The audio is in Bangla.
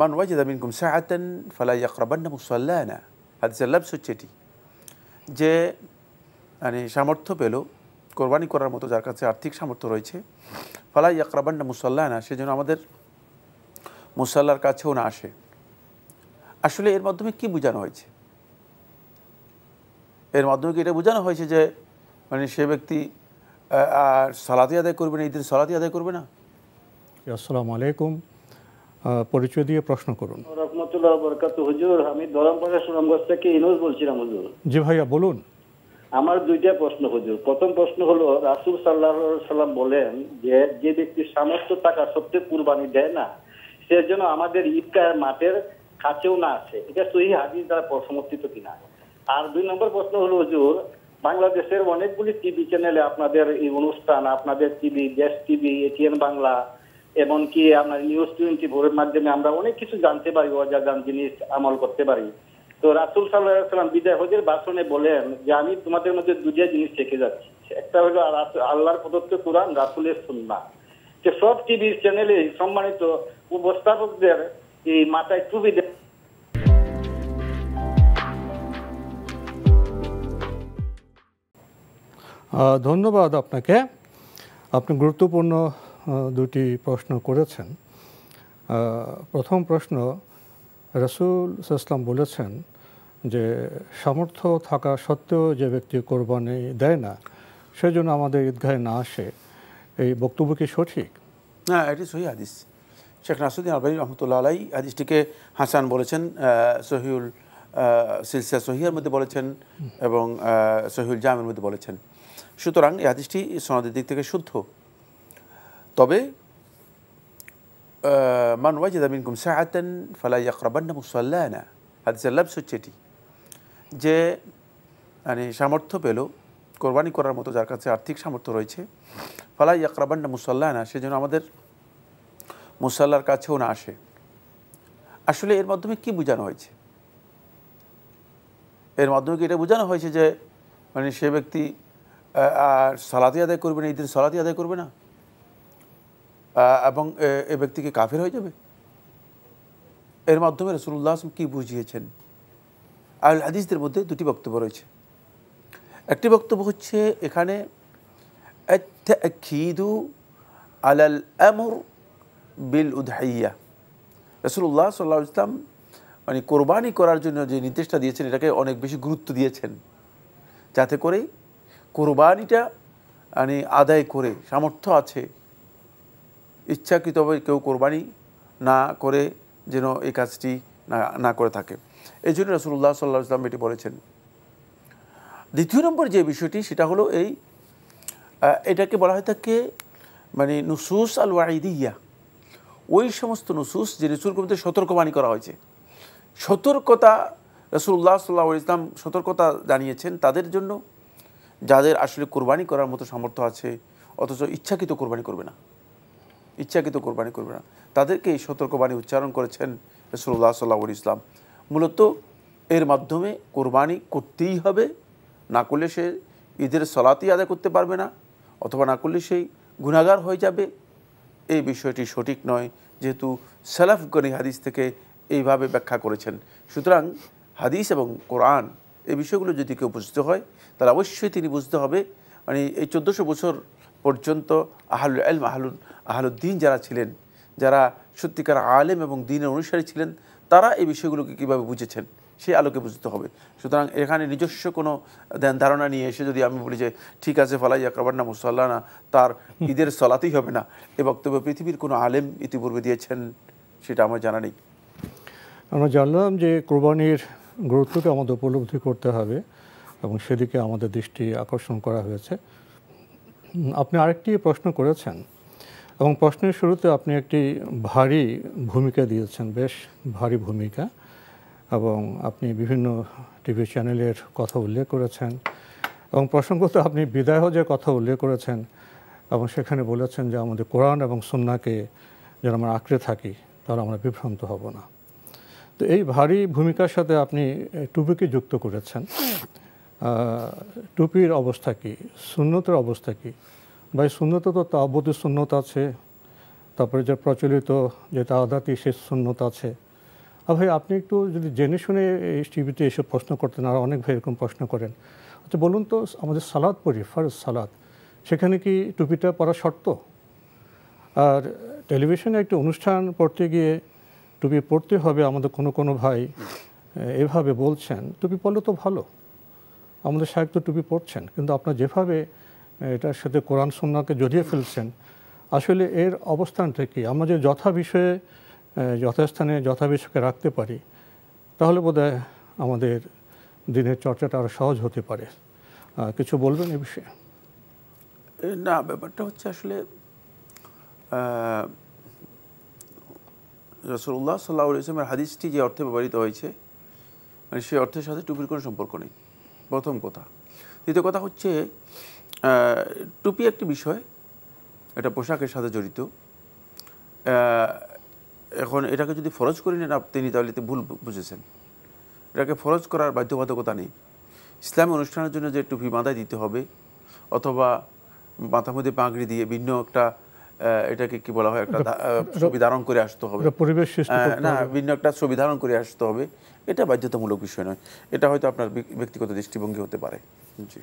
মান ওয়াজিদা মিনকুম সাহাতেন ফালা ইয়াকরাবান্না মুসাল্লানা হাদিসের লাভ হচ্ছে এটি যে মানে সামর্থ্য পেল কোরবানি করার মতো যার কাছে আর্থিক সামর্থ্য রয়েছে ফালা ইয়াকরাবান্না মুসাল্লানা সেজন্য আমাদের মুসাল্লার কাছেও না আসে আসলে এর মাধ্যমে কি বোঝানো হয়েছে এর মাধ্যমে কি এটা বোঝানো হয়েছে যে মানে সে ব্যক্তি আর সালাতি আদায় করবে না ঈদের সালাতি আদায় করবে না আসসালামু আলাইকুম পরিচয় দিয়ে প্রশ্ন করুন আমি ধরমপাড়া সুনামগঞ্জ থেকে ইনোজ বলছিলাম হুজুর জি ভাইয়া বলুন আমার দুইটা প্রশ্ন হুজুর প্রথম প্রশ্ন হলো রাসুল সাল্লাহ সাল্লাম বলেন যে যে ব্যক্তি সামর্থ্য টাকা সত্যি কুরবানি দেয় না সে যেন আমাদের ঈদগাহ মাঠের কাছেও না আছে এটা সহি হাজির দ্বারা সমর্থিত কিনা আর দুই নম্বর প্রশ্ন হলো হুজুর বাংলাদেশের অনেকগুলি টিভি চ্যানেলে আপনাদের এই অনুষ্ঠান আপনাদের টিভি দেশ টিভি এটিএন বাংলা এমনকি আমরা নিউজ টোয়েন্টি ভোরের মাধ্যমে আমরা অনেক কিছু জানতে পারি অজাদান জিনিস আমল করতে পারি তো রাসুল সাল্লাহাম বিদায় হজের বাসনে বলেন যে আমি তোমাদের মধ্যে দুটা জিনিস রেখে যাচ্ছি একটা হলো আল্লাহর প্রদত্ত কোরআন রাসুলের সুন্না যে সব টিভি চ্যানেলে সম্মানিত উপস্থাপকদের এই মাথায় টুবি ধন্যবাদ আপনাকে আপনি গুরুত্বপূর্ণ দুটি প্রশ্ন করেছেন প্রথম প্রশ্ন রসুল ইসলাম বলেছেন যে সামর্থ্য থাকা সত্ত্বেও যে ব্যক্তি কোরবানি দেয় না সেজন্য আমাদের ঈদগাহে না আসে এই বক্তব্য কি সঠিক না এটি সহি আদিস শেখ নাসুদ্দিন আলবাই রহমতুল্লাহ আলাই আদিসটিকে হাসান বলেছেন সহিউল সিলসিয়া সহিয়ার মধ্যে বলেছেন এবং সহিউল জামের মধ্যে বলেছেন সুতরাং এই আদিসটি সনদের দিক থেকে শুদ্ধ তবে মান ওয়াজিদা মিনকুম সাহাতেন ফালাই আকরাবান্না মুসাল্লানা হাদিসের লাভ হচ্ছে এটি যে মানে সামর্থ্য পেল কোরবানি করার মতো যার কাছে আর্থিক সামর্থ্য রয়েছে ফালাই আকরাবান্না না সেজন্য আমাদের মুসল্লার কাছেও না আসে আসলে এর মাধ্যমে কি বোঝানো হয়েছে এর মাধ্যমে কি এটা বোঝানো হয়েছে যে মানে সে ব্যক্তি আর সালাতি আদায় করবে না ঈদের সালাতি আদায় করবে না এবং এ ব্যক্তিকে কাফের হয়ে যাবে এর মাধ্যমে রসুল্লাহ আসম কী বুঝিয়েছেন আল হাদিসদের মধ্যে দুটি বক্তব্য রয়েছে একটি বক্তব্য হচ্ছে এখানে খিদু আলাল আমর বিল উদহাইয়া রসুল্লাহ সাল্লা ইসলাম মানে কোরবানি করার জন্য যে নির্দেশটা দিয়েছেন এটাকে অনেক বেশি গুরুত্ব দিয়েছেন যাতে করে কোরবানিটা মানে আদায় করে সামর্থ্য আছে ইচ্ছাকৃতভাবে কেউ কোরবানি না করে যেন এই কাজটি না না করে থাকে এই জন্য রসুল্লাহ সাল্লাহ ইসলাম এটি বলেছেন দ্বিতীয় নম্বর যে বিষয়টি সেটা হলো এই এটাকে বলা হয় থাকে মানে নুসুস আল ওয়াইদিয়া ওই সমস্ত নুসুস যে রসুল কবিতে সতর্কবাণী করা হয়েছে সতর্কতা রসুল্লাহ সাল্লাহ ইসলাম সতর্কতা জানিয়েছেন তাদের জন্য যাদের আসলে কোরবানি করার মতো সামর্থ্য আছে অথচ ইচ্ছাকৃত কোরবানি করবে না ইচ্ছাকৃত কোরবানি করবে না তাদেরকে এই সতর্কবাণী উচ্চারণ করেছেন রসুল্লাহ সাল্লাহ ইসলাম মূলত এর মাধ্যমে কোরবানি করতেই হবে না করলে সে ঈদের সলাতেই আদায় করতে পারবে না অথবা না করলে সেই গুণাগার হয়ে যাবে এই বিষয়টি সঠিক নয় যেহেতু সালাফ হাদিস থেকে এইভাবে ব্যাখ্যা করেছেন সুতরাং হাদিস এবং কোরআন এই বিষয়গুলো যদি কেউ বুঝতে হয় তাহলে অবশ্যই তিনি বুঝতে হবে মানে এই চোদ্দোশো বছর পর্যন্ত আহলুল আলম আহলুল আহলুদ্দিন যারা ছিলেন যারা সত্যিকার আলেম এবং দিনের অনুসারী ছিলেন তারা এই বিষয়গুলোকে কীভাবে বুঝেছেন সেই আলোকে বুঝতে হবে সুতরাং এখানে নিজস্ব কোনো ধ্যান ধারণা নিয়ে এসে যদি আমি বলি যে ঠিক আছে ফলাই আকাবার না মুসাল্লা না তার ঈদের চলাতেই হবে না এ বক্তব্য পৃথিবীর কোনো আলেম ইতিপূর্বে দিয়েছেন সেটা আমার জানা নেই আমরা জানলাম যে কোরবানির গুরুত্বকে আমাদের উপলব্ধি করতে হবে এবং সেদিকে আমাদের দৃষ্টি আকর্ষণ করা হয়েছে আপনি আরেকটি প্রশ্ন করেছেন এবং প্রশ্নের শুরুতে আপনি একটি ভারী ভূমিকা দিয়েছেন বেশ ভারী ভূমিকা এবং আপনি বিভিন্ন টিভি চ্যানেলের কথা উল্লেখ করেছেন এবং প্রসঙ্গত আপনি বিদায় যে কথা উল্লেখ করেছেন এবং সেখানে বলেছেন যে আমাদের কোরআন এবং সুন্নাকে যেন আমরা আঁকড়ে থাকি তাহলে আমরা বিভ্রান্ত হব না তো এই ভারী ভূমিকার সাথে আপনি টুবিকে যুক্ত করেছেন টুপির অবস্থা কী শূন্যতের অবস্থা কী ভাই শূন্যত তো তাবুদের শূন্যত আছে তারপরে যে প্রচলিত যেটা আধাতি সে শূন্যত আছে আর ভাই আপনি একটু যদি জেনে শুনে এই টিভিতে এসব প্রশ্ন করতেন আর অনেক ভাই এরকম প্রশ্ন করেন আচ্ছা বলুন তো আমাদের সালাদ পড়ি ফার্স্ট সালাদ সেখানে কি টুপিটা পরা শর্ত আর টেলিভিশনে একটা অনুষ্ঠান পড়তে গিয়ে টুপি পড়তে হবে আমাদের কোনো কোনো ভাই এভাবে বলছেন টুপি পড়লে তো ভালো আমাদের সাহেব তো টুপি পড়ছেন কিন্তু আপনার যেভাবে এটার সাথে কোরআন সন্নাকে জড়িয়ে ফেলছেন আসলে এর অবস্থানটা কি আমরা যে যথা বিষয়ে যথাস্থানে যথা বিষয়কে রাখতে পারি তাহলে বোধ আমাদের দিনের চর্চাটা আরও সহজ হতে পারে কিছু বলবেন এ বিষয়ে না ব্যাপারটা হচ্ছে আসলে রসুল্লাহ সাল্লাহ ইসলামের হাদিসটি যে অর্থে ব্যবহৃত হয়েছে মানে সেই অর্থের সাথে টুপির কোনো সম্পর্ক নেই প্রথম কথা দ্বিতীয় কথা হচ্ছে টুপি একটি বিষয় এটা পোশাকের সাথে জড়িত এখন এটাকে যদি ফরজ করে নেন তিনি তাহলে ভুল বুঝেছেন এটাকে ফরজ করার বাধ্যবাধকতা নেই ইসলামী অনুষ্ঠানের জন্য যে টুপি মাথায় দিতে হবে অথবা মাথার মধ্যে পাঁকড়ি দিয়ে ভিন্ন একটা এটাকে কি বলা হয় একটা ছবি ধারণ করে আসতে হবে পরিবেশ না ভিন্ন একটা ছবি ধারণ করে আসতে হবে এটা বাধ্যতামূলক বিষয় নয় এটা হয়তো আপনার ব্যক্তিগত দৃষ্টিভঙ্গি হতে পারে জি